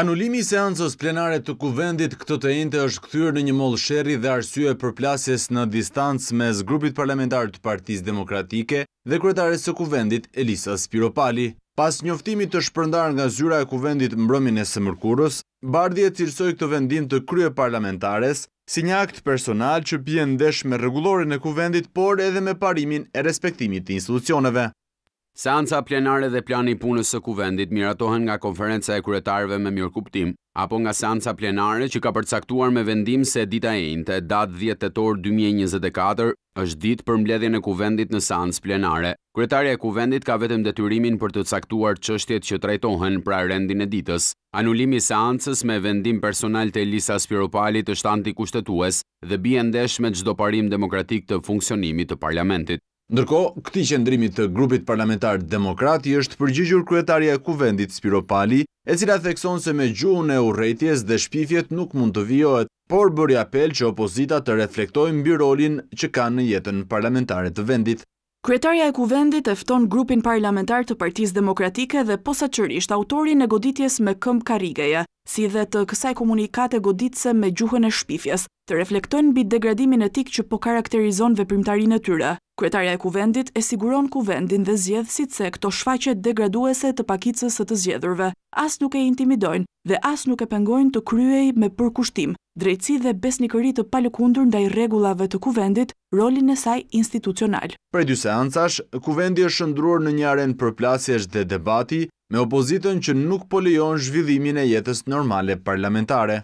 Anulimi i seancës plenare të kuvendit këtë të ente është këthyrë në një molë shëri dhe arsye për plasjes në distancë me grupit parlamentar të partiz demokratike dhe kretarës të kuvendit Elisa Spiropali. Pas njoftimit të shpërndar nga zyra e kuvendit mbrëmin e së mërkurës, bardhje të cilësoj këtë vendim të krye parlamentares si një akt personal që pjenë ndesh me regulore në kuvendit, por edhe me parimin e respektimit të institucioneve. Seanca plenare dhe plani punës së kuvendit miratohen nga konferenca e kuretarve me mjërë kuptim, apo nga seanca plenare që ka përcaktuar me vendim se dita e inte, datë 10 të torë 2024, është ditë për mbledhjën e kuvendit në seans plenare. Kuretarja e kuvendit ka vetëm detyrimin për të caktuar qështjet që trajtohen pra rendin e ditës. Anulimi seancës me vendim personal të Elisa Spiropalit është antikushtetues dhe ndesh me gjdo parim demokratik të funksionimit të parlamentit. Ndërko, këti qëndrimit të grupit parlamentar demokrati është përgjigjur e kuvendit Spiro Pali, e cila thekson se me gjuhën e urejtjes dhe shpifjet nuk mund të vijohet, por bërë apel që opozita të reflektojnë birolin që kanë në jetën parlamentare të vendit. Kretarja e kuvendit efton grupin parlamentar të partiz demokratike dhe posa qërisht autorin e goditjes me këmb karigeja, si dhe të kësaj komunikate goditse me gjuhën e shpifjes, të reflektojnë bit degradimin e tik që po karakterizon veprimtarin e tyre. Kryetarja e kuvendit e siguron kuvendin dhe zjedhësit se këto shfaqet degraduese të pakicës së të zjedhërve, as nuk e intimidojnë dhe as nuk e pengojnë të kryej me përkushtim, drejtësi dhe besnikëri të palëkundur ndaj regulave të kuvendit, rolin e saj institucional. Prej dy seancash, kuvendi është shëndruar në njaren përplasjesh dhe debati me opozitën që nuk polion zhvillimin e jetës normale parlamentare.